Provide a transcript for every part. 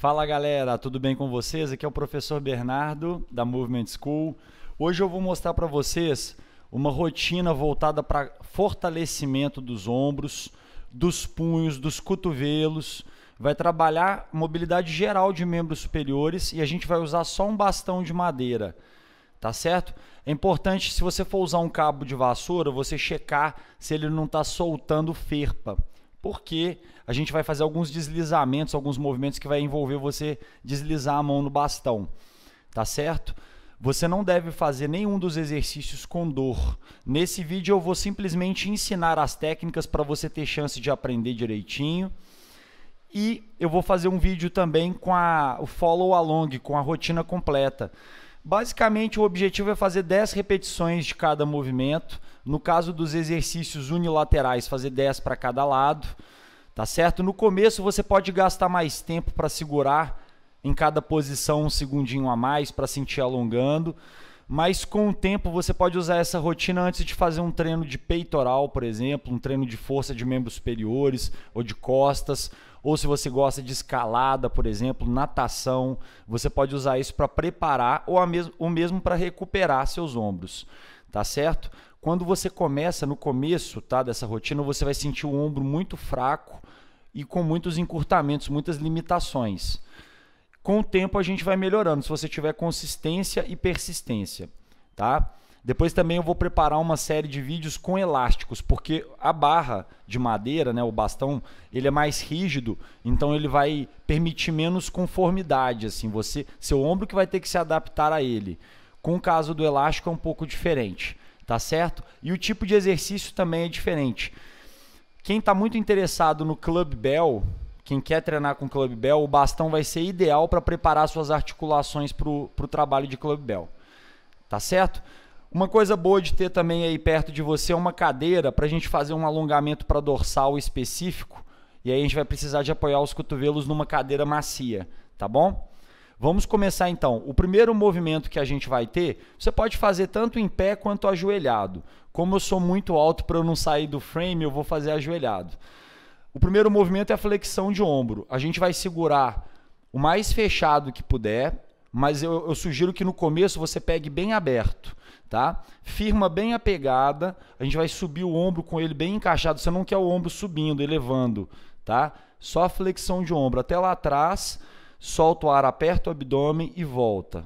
Fala galera, tudo bem com vocês? Aqui é o professor Bernardo da Movement School. Hoje eu vou mostrar para vocês uma rotina voltada para fortalecimento dos ombros, dos punhos, dos cotovelos. Vai trabalhar mobilidade geral de membros superiores e a gente vai usar só um bastão de madeira, tá certo? É importante, se você for usar um cabo de vassoura, você checar se ele não está soltando ferpa, porque a gente vai fazer alguns deslizamentos, alguns movimentos que vai envolver você deslizar a mão no bastão, tá certo? Você não deve fazer nenhum dos exercícios com dor. Nesse vídeo eu vou simplesmente ensinar as técnicas para você ter chance de aprender direitinho. E eu vou fazer um vídeo também com a, o follow along, com a rotina completa. Basicamente o objetivo é fazer 10 repetições de cada movimento. No caso dos exercícios unilaterais, fazer 10 para cada lado tá certo? No começo você pode gastar mais tempo para segurar em cada posição um segundinho a mais para sentir alongando, mas com o tempo você pode usar essa rotina antes de fazer um treino de peitoral, por exemplo, um treino de força de membros superiores ou de costas, ou se você gosta de escalada, por exemplo, natação, você pode usar isso para preparar ou, mes ou mesmo para recuperar seus ombros, tá certo? Quando você começa no começo, tá, dessa rotina, você vai sentir o ombro muito fraco e com muitos encurtamentos, muitas limitações. Com o tempo a gente vai melhorando, se você tiver consistência e persistência, tá? Depois também eu vou preparar uma série de vídeos com elásticos, porque a barra de madeira, né, o bastão, ele é mais rígido, então ele vai permitir menos conformidade, assim, você, seu ombro que vai ter que se adaptar a ele. Com o caso do elástico é um pouco diferente tá certo? E o tipo de exercício também é diferente. Quem está muito interessado no Club Bell, quem quer treinar com Club Bell, o bastão vai ser ideal para preparar suas articulações para o trabalho de Club Bell, tá certo? Uma coisa boa de ter também aí perto de você é uma cadeira para a gente fazer um alongamento para dorsal específico. E aí a gente vai precisar de apoiar os cotovelos numa cadeira macia, tá bom? Vamos começar então. O primeiro movimento que a gente vai ter, você pode fazer tanto em pé quanto ajoelhado. Como eu sou muito alto para eu não sair do frame, eu vou fazer ajoelhado. O primeiro movimento é a flexão de ombro. A gente vai segurar o mais fechado que puder, mas eu, eu, sugiro que no começo você pegue bem aberto, tá? Firma bem a pegada, a gente vai subir o ombro com ele bem encaixado. Você não quer o ombro subindo, elevando, tá? Só flexão de ombro até lá atrás solta o ar, aperta o abdômen e volta.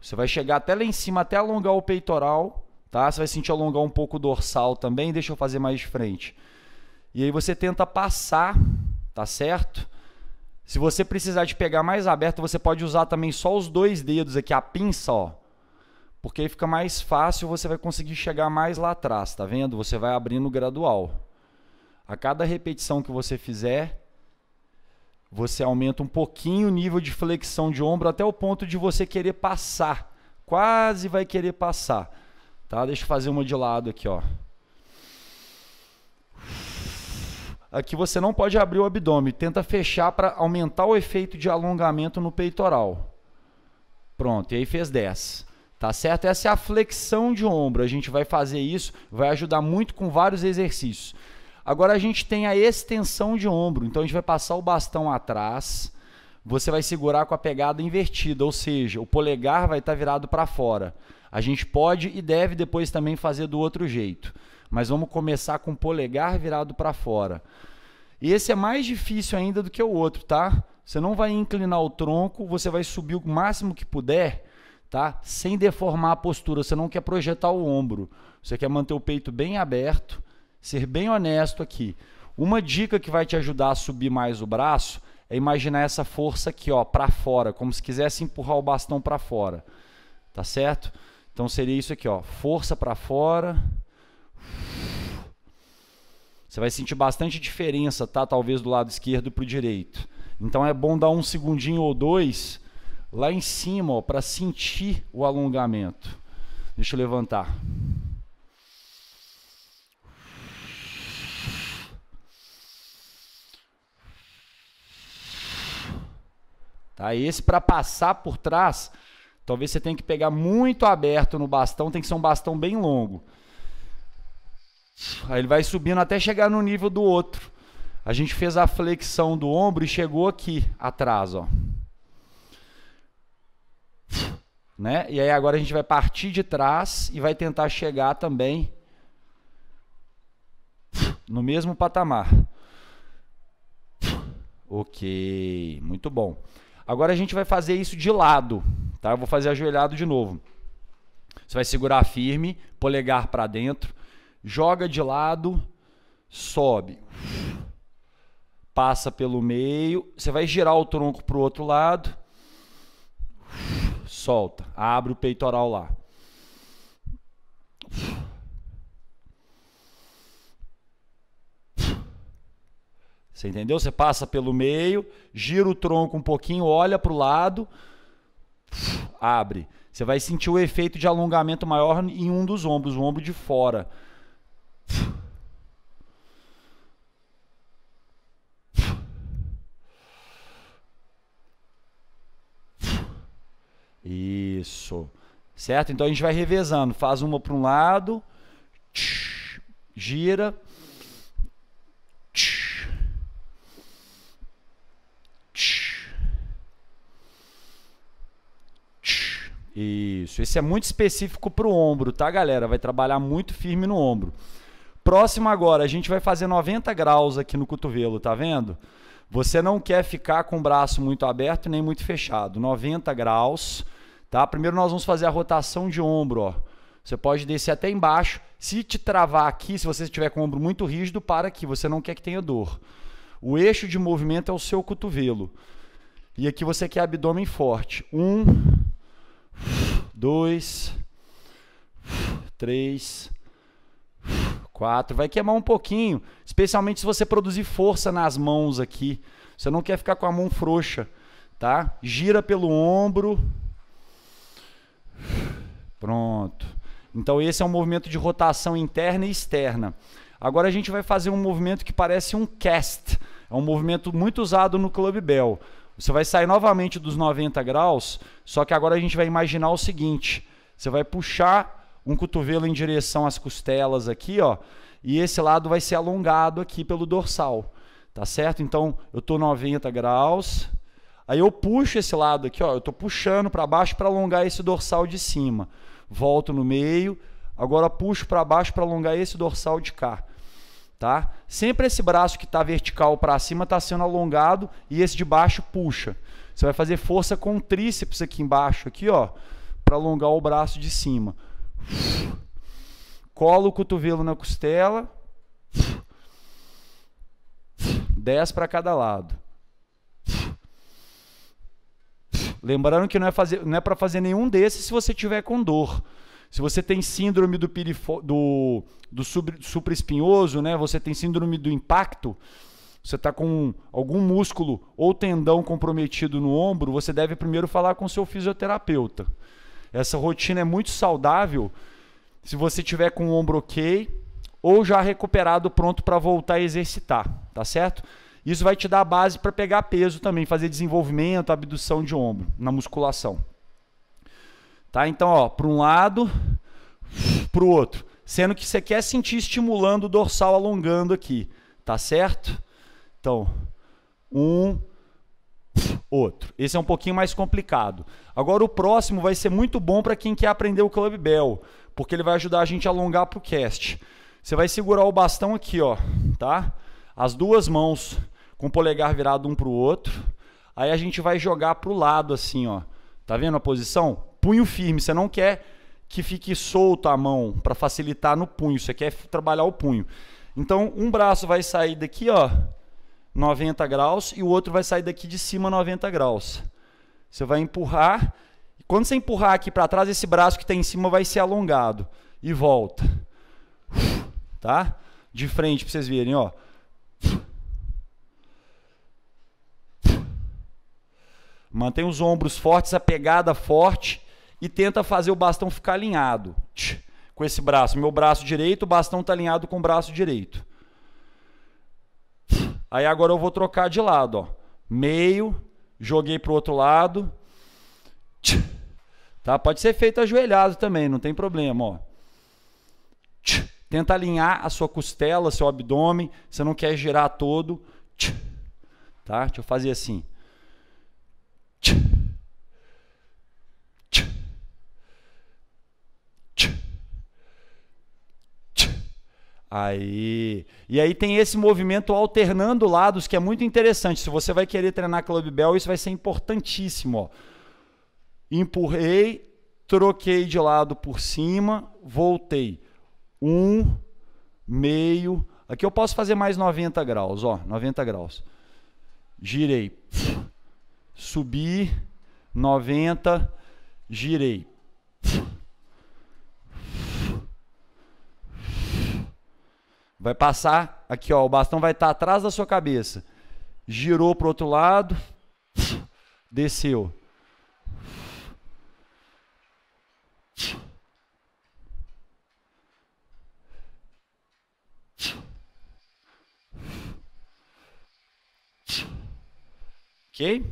Você vai chegar até lá em cima, até alongar o peitoral, tá? Você vai sentir alongar um pouco o dorsal também, deixa eu fazer mais de frente. E aí você tenta passar, tá certo? Se você precisar de pegar mais aberto, você pode usar também só os dois dedos aqui, a pinça, ó. Porque aí fica mais fácil, você vai conseguir chegar mais lá atrás, tá vendo? Você vai abrindo gradual. A cada repetição que você fizer, você aumenta um pouquinho o nível de flexão de ombro até o ponto de você querer passar. Quase vai querer passar. Tá? Deixa eu fazer uma de lado aqui, ó. Aqui você não pode abrir o abdômen, tenta fechar para aumentar o efeito de alongamento no peitoral. Pronto, e aí fez 10. Tá certo? Essa é a flexão de ombro. A gente vai fazer isso, vai ajudar muito com vários exercícios. Agora a gente tem a extensão de ombro, então a gente vai passar o bastão atrás, você vai segurar com a pegada invertida, ou seja, o polegar vai estar tá virado para fora. A gente pode e deve depois também fazer do outro jeito, mas vamos começar com o polegar virado para fora. E esse é mais difícil ainda do que o outro, tá? Você não vai inclinar o tronco, você vai subir o máximo que puder, tá? Sem deformar a postura, você não quer projetar o ombro. Você quer manter o peito bem aberto ser bem honesto aqui. Uma dica que vai te ajudar a subir mais o braço é imaginar essa força aqui, ó, para fora, como se quisesse empurrar o bastão para fora. Tá certo? Então seria isso aqui, ó, força para fora. Você vai sentir bastante diferença, tá? Talvez do lado esquerdo para o direito. Então é bom dar um segundinho ou dois lá em cima, ó, para sentir o alongamento. Deixa eu levantar. Tá? Esse para passar por trás, talvez você tenha que pegar muito aberto no bastão, tem que ser um bastão bem longo. Aí ele vai subindo até chegar no nível do outro. A gente fez a flexão do ombro e chegou aqui atrás, ó. Né? E aí agora a gente vai partir de trás e vai tentar chegar também no mesmo patamar. Ok, muito bom. Agora a gente vai fazer isso de lado, tá? Eu vou fazer ajoelhado de novo. Você vai segurar firme, polegar para dentro, joga de lado, sobe. Passa pelo meio, você vai girar o tronco para o outro lado. Solta, abre o peitoral lá. Você entendeu? Você passa pelo meio, gira o tronco um pouquinho, olha para o lado, abre. Você vai sentir o efeito de alongamento maior em um dos ombros, o ombro de fora. Isso. Certo? Então a gente vai revezando. Faz uma para um lado, gira Isso. Esse é muito específico para o ombro, tá, galera? Vai trabalhar muito firme no ombro. Próximo agora, a gente vai fazer 90 graus aqui no cotovelo, tá vendo? Você não quer ficar com o braço muito aberto nem muito fechado. 90 graus, tá? Primeiro nós vamos fazer a rotação de ombro, ó. Você pode descer até embaixo. Se te travar aqui, se você estiver com o ombro muito rígido, para aqui. Você não quer que tenha dor. O eixo de movimento é o seu cotovelo. E aqui você quer abdômen forte. Um, dois, três, quatro. Vai queimar um pouquinho, especialmente se você produzir força nas mãos aqui. Você não quer ficar com a mão frouxa, tá? Gira pelo ombro. Pronto. Então esse é um movimento de rotação interna e externa. Agora a gente vai fazer um movimento que parece um cast. É um movimento muito usado no Club Bell. Você vai sair novamente dos 90 graus, só que agora a gente vai imaginar o seguinte: você vai puxar um cotovelo em direção às costelas aqui, ó, e esse lado vai ser alongado aqui pelo dorsal, tá certo? Então eu tô 90 graus, aí eu puxo esse lado aqui, ó, eu tô puxando para baixo para alongar esse dorsal de cima. Volto no meio, agora puxo para baixo para alongar esse dorsal de cá tá? Sempre esse braço que está vertical para cima está sendo alongado e esse de baixo puxa. Você vai fazer força com o tríceps aqui embaixo, aqui, ó, para alongar o braço de cima. Cola o cotovelo na costela. 10 para cada lado. Lembrando que não é, fazer, não é para fazer nenhum desses se você tiver com dor. Se você tem síndrome do, pirifo, do, do supraespinhoso, né? Você tem síndrome do impacto, você está com algum músculo ou tendão comprometido no ombro, você deve primeiro falar com seu fisioterapeuta. Essa rotina é muito saudável se você tiver com o ombro ok ou já recuperado, pronto para voltar a exercitar, tá certo? Isso vai te dar a base para pegar peso também, fazer desenvolvimento, abdução de ombro na musculação. Tá? Então, ó, para um lado, para o outro. Sendo que você quer sentir estimulando o dorsal alongando aqui, tá certo? Então, um, outro. Esse é um pouquinho mais complicado. Agora, o próximo vai ser muito bom para quem quer aprender o Club Bell, porque ele vai ajudar a gente a alongar para o cast. Você vai segurar o bastão aqui, ó, tá? As duas mãos com o polegar virado um para o outro. Aí a gente vai jogar para o lado assim, ó. Tá vendo a posição? punho firme. Você não quer que fique solto a mão para facilitar no punho. Você quer trabalhar o punho. Então, um braço vai sair daqui, ó, 90 graus, e o outro vai sair daqui de cima 90 graus. Você vai empurrar. quando você empurrar aqui para trás, esse braço que está em cima vai ser alongado. E volta. Tá? De frente para vocês verem, ó. Mantém os ombros fortes, a pegada forte e tenta fazer o bastão ficar alinhado com esse braço. Meu braço direito, o bastão está alinhado com o braço direito. Aí agora eu vou trocar de lado, ó. Meio, joguei para o outro lado. Tá? Pode ser feito ajoelhado também, não tem problema, ó. Tenta alinhar a sua costela, seu abdômen, você não quer girar todo. Tá? Deixa eu fazer assim. Aí. E aí tem esse movimento alternando lados que é muito interessante. Se você vai querer treinar Club Bell, isso vai ser importantíssimo. Ó. Empurrei, troquei de lado por cima, voltei. Um, meio. Aqui eu posso fazer mais 90 graus, ó. 90 graus. Girei. Subi, 90, girei. Vai passar aqui, ó, o bastão vai estar tá atrás da sua cabeça. Girou para o outro lado, desceu. Ok?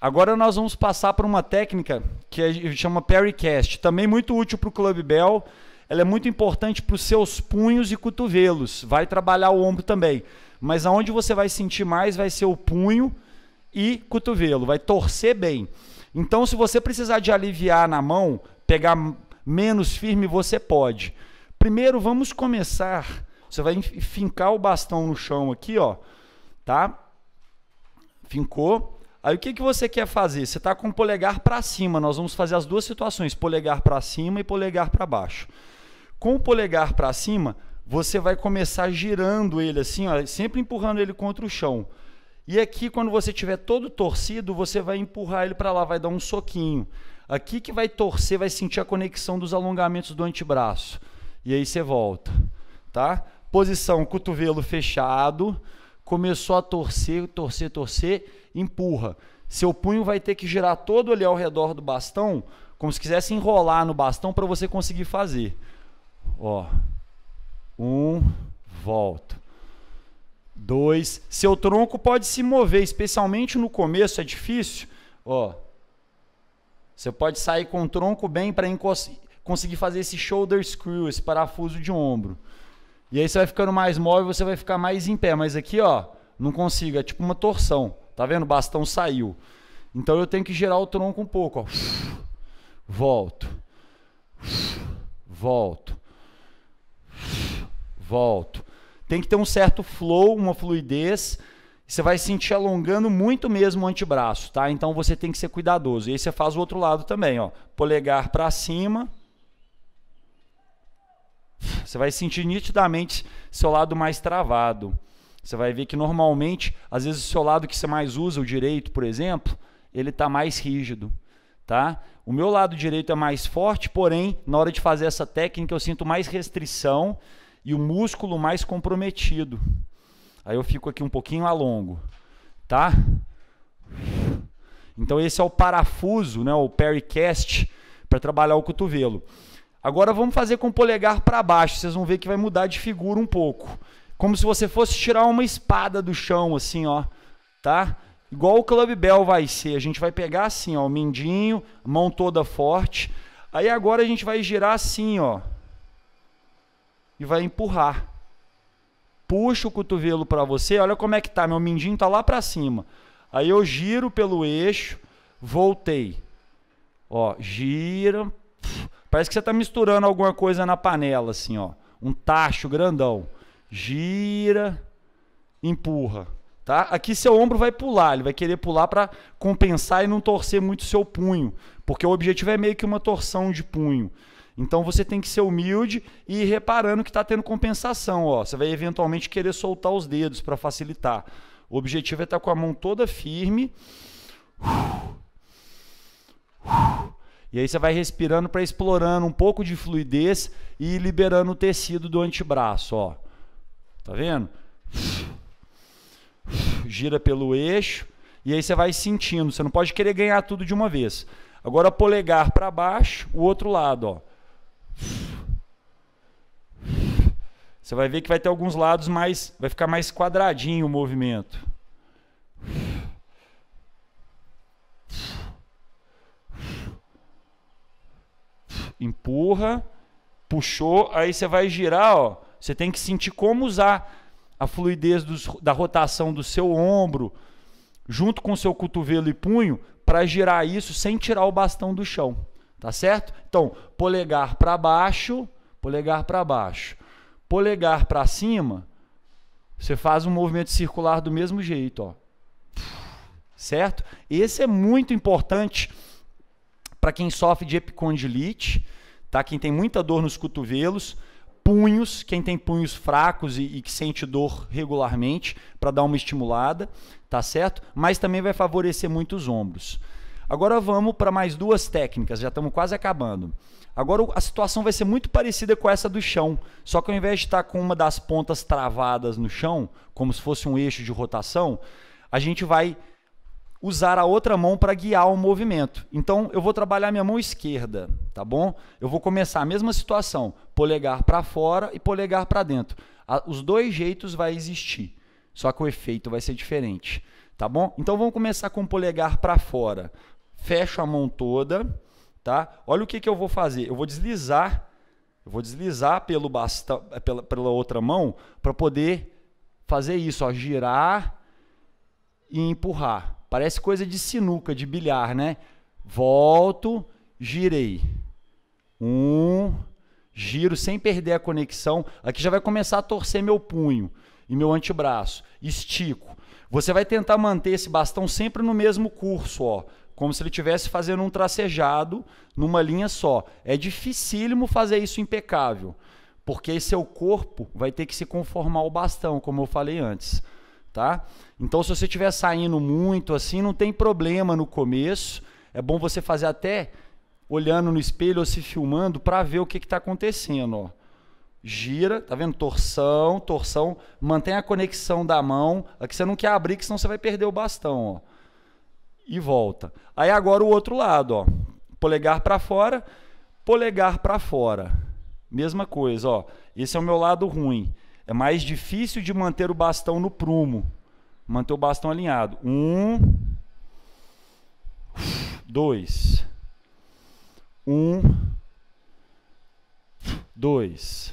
Agora nós vamos passar para uma técnica que chama Perry Cast, também muito útil para o Club Bell ela é muito importante para os seus punhos e cotovelos. Vai trabalhar o ombro também. Mas aonde você vai sentir mais vai ser o punho e cotovelo. Vai torcer bem. Então, se você precisar de aliviar na mão, pegar menos firme, você pode. Primeiro, vamos começar. Você vai fincar o bastão no chão aqui, ó. Tá? Fincou. Aí o que, que você quer fazer? Você está com o polegar para cima. Nós vamos fazer as duas situações: polegar para cima e polegar para baixo. Com o polegar para cima, você vai começar girando ele assim, ó, sempre empurrando ele contra o chão. E aqui, quando você tiver todo torcido, você vai empurrar ele para lá, vai dar um soquinho. Aqui que vai torcer, vai sentir a conexão dos alongamentos do antebraço. E aí você volta, tá? Posição cotovelo fechado, começou a torcer, torcer, torcer, empurra. Seu punho vai ter que girar todo ali ao redor do bastão, como se quisesse enrolar no bastão para você conseguir fazer. Ó, um, volto. Dois, seu tronco pode se mover, especialmente no começo é difícil. Ó, você pode sair com o tronco bem para conseguir fazer esse shoulder screw, esse parafuso de ombro. E aí você vai ficando mais móvel, você vai ficar mais em pé. Mas aqui, ó, não consigo, é tipo uma torção. Tá vendo? O bastão saiu. Então eu tenho que girar o tronco um pouco, ó. Volto. Volto volto. Tem que ter um certo flow, uma fluidez. Você vai sentir alongando muito mesmo o antebraço, tá? Então você tem que ser cuidadoso. E aí você faz o outro lado também, ó. Polegar para cima. Você vai sentir nitidamente seu lado mais travado. Você vai ver que normalmente, às vezes o seu lado que você mais usa, o direito, por exemplo, ele está mais rígido, tá? O meu lado direito é mais forte, porém, na hora de fazer essa técnica eu sinto mais restrição e o músculo mais comprometido. Aí eu fico aqui um pouquinho alongo, tá? Então esse é o parafuso, né, o pericast para trabalhar o cotovelo. Agora vamos fazer com o polegar para baixo, vocês vão ver que vai mudar de figura um pouco. Como se você fosse tirar uma espada do chão assim, ó, tá? Igual o club bell vai ser, a gente vai pegar assim, ó, o mindinho, mão toda forte. Aí agora a gente vai girar assim, ó, e vai empurrar. Puxa o cotovelo para você, olha como é que tá, meu mindinho tá lá para cima. Aí eu giro pelo eixo, voltei. Ó, gira. Parece que você tá misturando alguma coisa na panela assim, ó. Um tacho grandão. Gira, empurra, tá? Aqui seu ombro vai pular, ele vai querer pular para compensar e não torcer muito seu punho, porque o objetivo é meio que uma torção de punho. Então você tem que ser humilde e ir reparando que está tendo compensação. Ó. Você vai eventualmente querer soltar os dedos para facilitar. O objetivo é estar tá com a mão toda firme. E aí você vai respirando para explorando um pouco de fluidez e liberando o tecido do antebraço, ó. Tá vendo? Gira pelo eixo e aí você vai sentindo. Você não pode querer ganhar tudo de uma vez. Agora polegar para baixo, o outro lado, ó. Você vai ver que vai ter alguns lados mais. Vai ficar mais quadradinho o movimento. Empurra, puxou, aí você vai girar, ó. Você tem que sentir como usar a fluidez dos, da rotação do seu ombro, junto com o seu cotovelo e punho, para girar isso sem tirar o bastão do chão. Tá certo? Então, polegar para baixo, polegar para baixo. Polegar para cima, você faz um movimento circular do mesmo jeito, ó. Certo? Esse é muito importante para quem sofre de epicondilite, tá? Quem tem muita dor nos cotovelos, punhos, quem tem punhos fracos e, e que sente dor regularmente, para dar uma estimulada, tá certo? Mas também vai favorecer muito os ombros. Agora vamos para mais duas técnicas, já estamos quase acabando. Agora a situação vai ser muito parecida com essa do chão, só que ao invés de estar tá com uma das pontas travadas no chão, como se fosse um eixo de rotação, a gente vai usar a outra mão para guiar o movimento. Então eu vou trabalhar minha mão esquerda, tá bom? Eu vou começar a mesma situação, polegar para fora e polegar para dentro. Os dois jeitos vai existir, só que o efeito vai ser diferente, tá bom? Então vamos começar com o polegar para fora fecho a mão toda, tá? Olha o que, que eu vou fazer. Eu vou deslizar, eu vou deslizar pelo bastão, eh, pela, pela outra mão para poder fazer isso, ó, girar e empurrar. Parece coisa de sinuca, de bilhar, né? Volto, girei. Um, giro sem perder a conexão. Aqui já vai começar a torcer meu punho e meu antebraço. Estico. Você vai tentar manter esse bastão sempre no mesmo curso, ó como se ele tivesse fazendo um tracejado numa linha só. É dificílimo fazer isso impecável, porque seu corpo vai ter que se conformar ao bastão, como eu falei antes, tá? Então, se você estiver saindo muito assim, não tem problema no começo. É bom você fazer até olhando no espelho ou se filmando para ver o que está acontecendo. Ó. Gira, tá vendo? Torção, torção. Mantém a conexão da mão. Aqui você não quer abrir, que senão você vai perder o bastão. Ó e volta. Aí agora o outro lado, ó. Polegar para fora, polegar para fora. Mesma coisa, ó. Esse é o meu lado ruim. É mais difícil de manter o bastão no prumo. Manter o bastão alinhado. Um, dois, um, dois.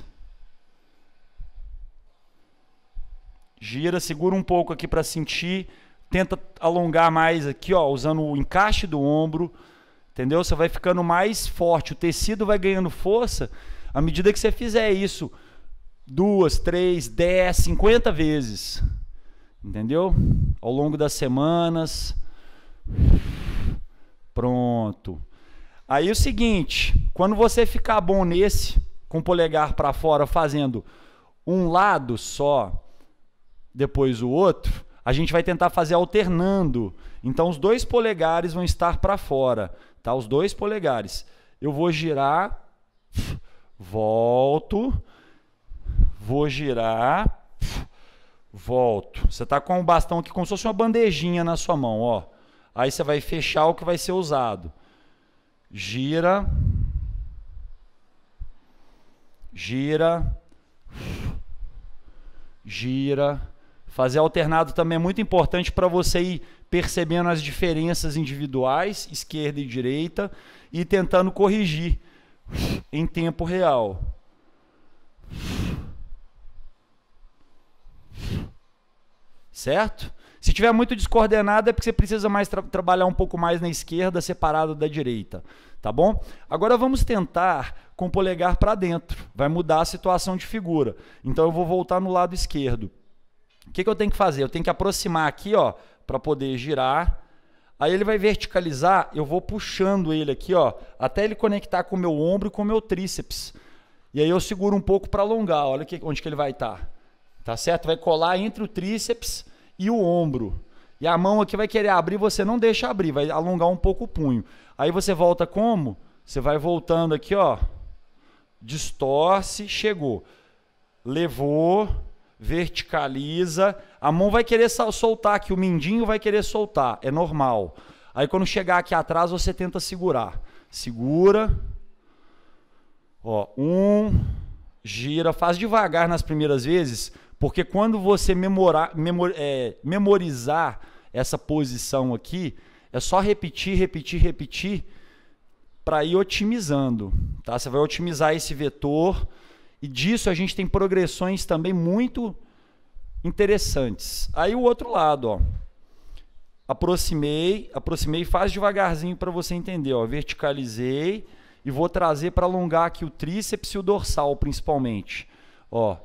Gira, segura um pouco aqui para sentir tenta alongar mais aqui, ó, usando o encaixe do ombro, entendeu? Você vai ficando mais forte, o tecido vai ganhando força à medida que você fizer isso duas, três, dez, cinquenta vezes, entendeu? Ao longo das semanas. Pronto. Aí é o seguinte, quando você ficar bom nesse, com o polegar para fora, fazendo um lado só, depois o outro, a gente vai tentar fazer alternando. Então os dois polegares vão estar para fora, tá? Os dois polegares. Eu vou girar, volto, vou girar, volto. Você está com o bastão aqui como se fosse uma bandejinha na sua mão, ó. Aí você vai fechar o que vai ser usado. Gira, gira, gira Fazer alternado também é muito importante para você ir percebendo as diferenças individuais, esquerda e direita, e tentando corrigir em tempo real. Certo? Se tiver muito descoordenado é porque você precisa mais tra trabalhar um pouco mais na esquerda, separado da direita, tá bom? Agora vamos tentar com o polegar para dentro. Vai mudar a situação de figura. Então eu vou voltar no lado esquerdo. O que, que eu tenho que fazer? Eu tenho que aproximar aqui, ó, para poder girar. Aí ele vai verticalizar, eu vou puxando ele aqui, ó, até ele conectar com o meu ombro e com o meu tríceps. E aí eu seguro um pouco para alongar, olha que, onde que ele vai estar. Tá. tá certo? Vai colar entre o tríceps e o ombro. E a mão aqui vai querer abrir, você não deixa abrir, vai alongar um pouco o punho. Aí você volta como? Você vai voltando aqui, ó. Distorce, chegou. Levou, verticaliza. A mão vai querer soltar aqui, o mindinho vai querer soltar, é normal. Aí quando chegar aqui atrás, você tenta segurar. Segura. Ó, um, gira, faz devagar nas primeiras vezes, porque quando você memorar, memor, é, memorizar essa posição aqui, é só repetir, repetir, repetir para ir otimizando, tá? Você vai otimizar esse vetor e disso a gente tem progressões também muito interessantes. Aí o outro lado, ó. Aproximei, aproximei, faz devagarzinho para você entender, ó. Verticalizei e vou trazer para alongar aqui o tríceps e o dorsal principalmente. Ó,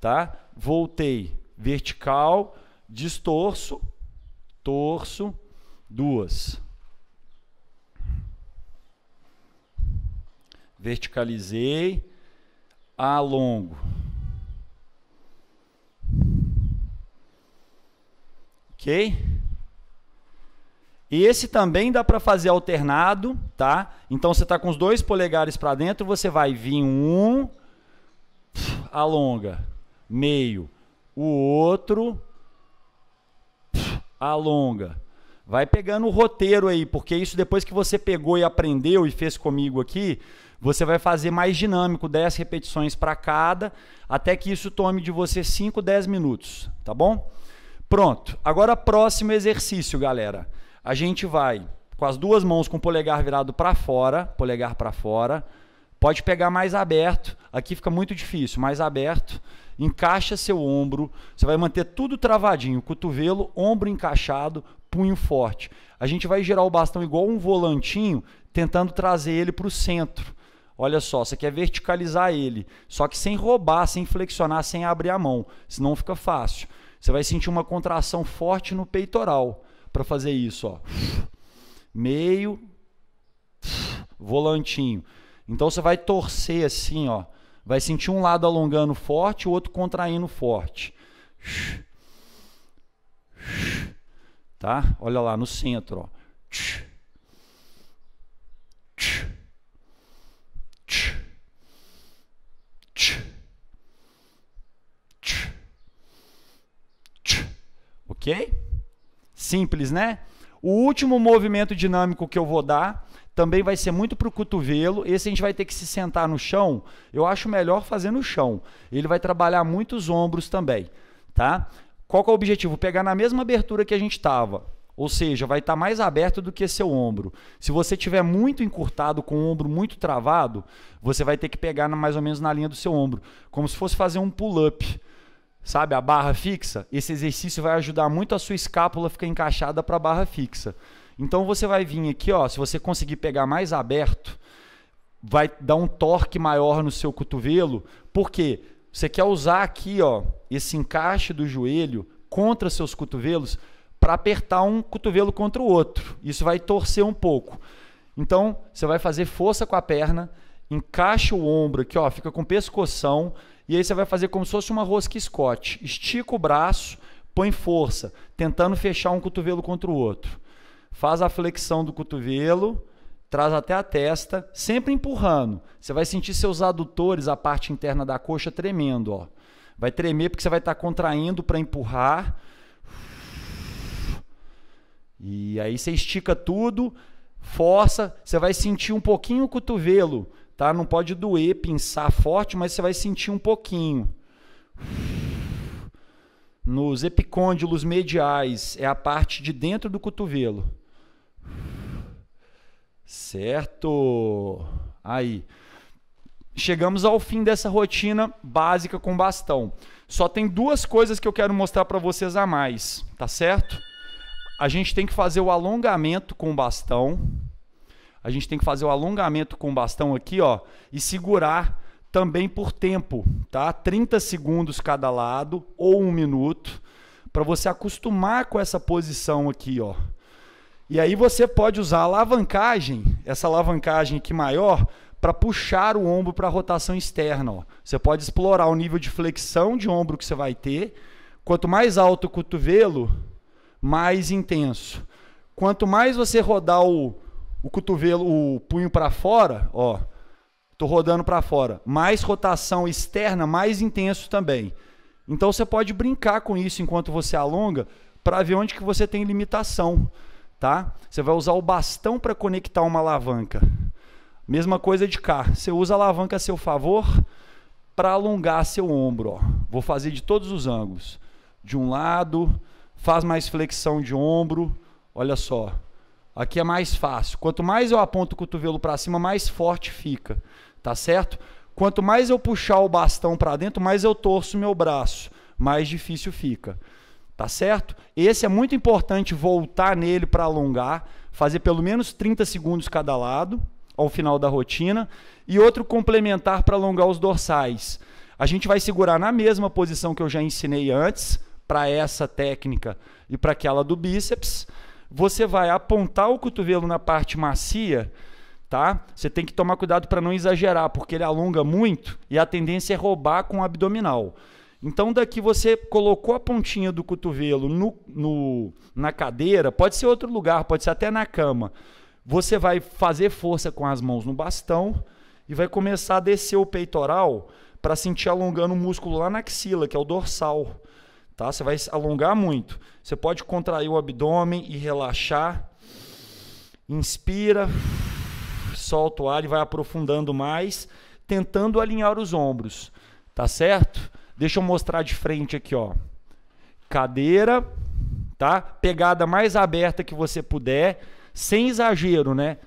tá? Voltei, vertical, distorço, torso, duas. Verticalizei, alongo. Ok? E esse também dá para fazer alternado, tá? Então você está com os dois polegares para dentro, você vai vir um, alonga, meio, o outro, alonga. Vai pegando o roteiro aí, porque isso depois que você pegou e aprendeu e fez comigo aqui, você vai fazer mais dinâmico, 10 repetições para cada, até que isso tome de você 5, 10 minutos, tá bom? Pronto. Agora, próximo exercício, galera. A gente vai com as duas mãos com o polegar virado para fora, polegar para fora. Pode pegar mais aberto, aqui fica muito difícil, mais aberto. Encaixa seu ombro, você vai manter tudo travadinho, cotovelo, ombro encaixado, punho forte. A gente vai girar o bastão igual um volantinho, tentando trazer ele para o centro. Olha só, você quer verticalizar ele, só que sem roubar, sem flexionar, sem abrir a mão, senão fica fácil. Você vai sentir uma contração forte no peitoral para fazer isso, ó. Meio volantinho. Então você vai torcer assim, ó. Vai sentir um lado alongando forte, o outro contraindo forte. Tá? Olha lá no centro, ó. Tch, tch, tch, ok? Simples, né? O último movimento dinâmico que eu vou dar também vai ser muito para o cotovelo. Esse a gente vai ter que se sentar no chão. Eu acho melhor fazer no chão. Ele vai trabalhar muito os ombros também, tá? Qual é o objetivo? Pegar na mesma abertura que a gente estava. Ou seja, vai estar tá mais aberto do que seu ombro. Se você tiver muito encurtado, com o ombro muito travado, você vai ter que pegar mais ou menos na linha do seu ombro, como se fosse fazer um pull-up. Sabe, a barra fixa, esse exercício vai ajudar muito a sua escápula ficar encaixada para a barra fixa. Então você vai vir aqui, ó, se você conseguir pegar mais aberto, vai dar um torque maior no seu cotovelo, porque você quer usar aqui, ó, esse encaixe do joelho contra seus cotovelos para apertar um cotovelo contra o outro. Isso vai torcer um pouco. Então, você vai fazer força com a perna, encaixa o ombro aqui, ó, fica com pescoção, e aí você vai fazer como se fosse uma rosca Scott. Estica o braço, põe força, tentando fechar um cotovelo contra o outro. Faz a flexão do cotovelo, traz até a testa, sempre empurrando. Você vai sentir seus adutores, a parte interna da coxa, tremendo, ó. Vai tremer porque você vai estar tá contraindo para empurrar e aí você estica tudo, força, você vai sentir um pouquinho o cotovelo, tá? Não pode doer, pinçar forte, mas você vai sentir um pouquinho. Nos epicôndilos mediais é a parte de dentro do cotovelo. Certo? Aí. Chegamos ao fim dessa rotina básica com bastão. Só tem duas coisas que eu quero mostrar para vocês a mais, tá certo? a gente tem que fazer o alongamento com o bastão. A gente tem que fazer o alongamento com o bastão aqui, ó, e segurar também por tempo, tá? 30 segundos cada lado ou um minuto, para você acostumar com essa posição aqui, ó. E aí você pode usar a alavancagem, essa alavancagem aqui maior, para puxar o ombro para a rotação externa. Ó. Você pode explorar o nível de flexão de ombro que você vai ter. Quanto mais alto o cotovelo, mais intenso. Quanto mais você rodar o, o cotovelo, o punho para fora, ó, tô rodando para fora, mais rotação externa, mais intenso também. Então você pode brincar com isso enquanto você alonga para ver onde que você tem limitação, tá? Você vai usar o bastão para conectar uma alavanca. Mesma coisa de cá. Você usa a alavanca a seu favor para alongar seu ombro. Ó. Vou fazer de todos os ângulos. De um lado, faz mais flexão de ombro. Olha só. Aqui é mais fácil. Quanto mais eu aponto o cotovelo para cima, mais forte fica, tá certo? Quanto mais eu puxar o bastão para dentro, mais eu torço meu braço, mais difícil fica. Tá certo? Esse é muito importante voltar nele para alongar, fazer pelo menos 30 segundos cada lado ao final da rotina e outro complementar para alongar os dorsais. A gente vai segurar na mesma posição que eu já ensinei antes, para essa técnica e para aquela do bíceps, você vai apontar o cotovelo na parte macia, tá? Você tem que tomar cuidado para não exagerar, porque ele alonga muito e a tendência é roubar com o abdominal. Então, daqui você colocou a pontinha do cotovelo no, no, na cadeira, pode ser outro lugar, pode ser até na cama. Você vai fazer força com as mãos no bastão e vai começar a descer o peitoral para sentir alongando o músculo lá na axila, que é o dorsal tá? Você vai alongar muito. Você pode contrair o abdômen e relaxar. Inspira, solta o ar e vai aprofundando mais, tentando alinhar os ombros, tá certo? Deixa eu mostrar de frente aqui, ó. Cadeira, tá? Pegada mais aberta que você puder, sem exagero, né?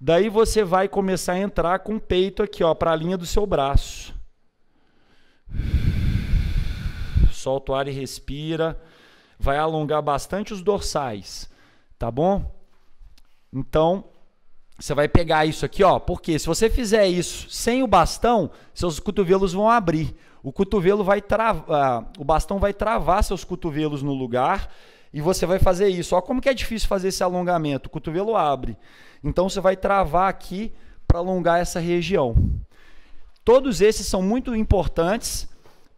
Daí você vai começar a entrar com o peito aqui, ó, para a linha do seu braço solta o ar e respira. Vai alongar bastante os dorsais, tá bom? Então, você vai pegar isso aqui, ó, porque se você fizer isso sem o bastão, seus cotovelos vão abrir. O cotovelo vai travar, ah, o bastão vai travar seus cotovelos no lugar e você vai fazer isso. Ó, como que é difícil fazer esse alongamento? O cotovelo abre. Então você vai travar aqui para alongar essa região. Todos esses são muito importantes,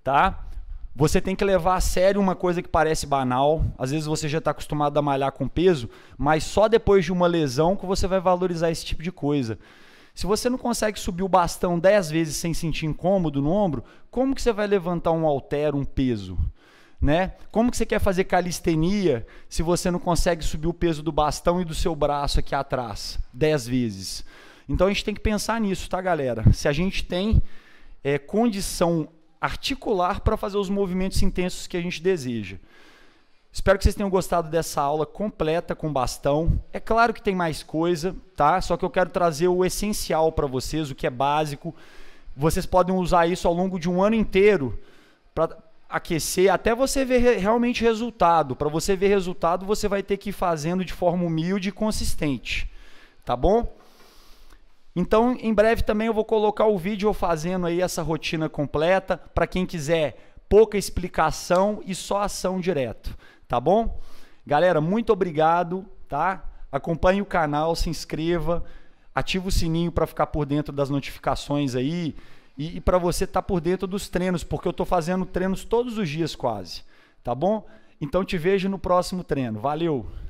tá? Você tem que levar a sério uma coisa que parece banal. Às vezes você já está acostumado a malhar com peso, mas só depois de uma lesão que você vai valorizar esse tipo de coisa. Se você não consegue subir o bastão 10 vezes sem sentir incômodo no ombro, como que você vai levantar um halter, um peso? Né? Como que você quer fazer calistenia se você não consegue subir o peso do bastão e do seu braço aqui atrás 10 vezes? Então a gente tem que pensar nisso, tá, galera? Se a gente tem é, condição articular para fazer os movimentos intensos que a gente deseja. Espero que vocês tenham gostado dessa aula completa com bastão. É claro que tem mais coisa, tá? Só que eu quero trazer o essencial para vocês, o que é básico. Vocês podem usar isso ao longo de um ano inteiro para aquecer até você ver realmente resultado. Para você ver resultado, você vai ter que ir fazendo de forma humilde e consistente, tá bom? Então, em breve também eu vou colocar o vídeo fazendo aí essa rotina completa para quem quiser pouca explicação e só ação direto, tá bom? Galera, muito obrigado, tá? Acompanhe o canal, se inscreva, ativa o sininho para ficar por dentro das notificações aí e, e para você estar tá por dentro dos treinos, porque eu estou fazendo treinos todos os dias quase, tá bom? Então te vejo no próximo treino. Valeu!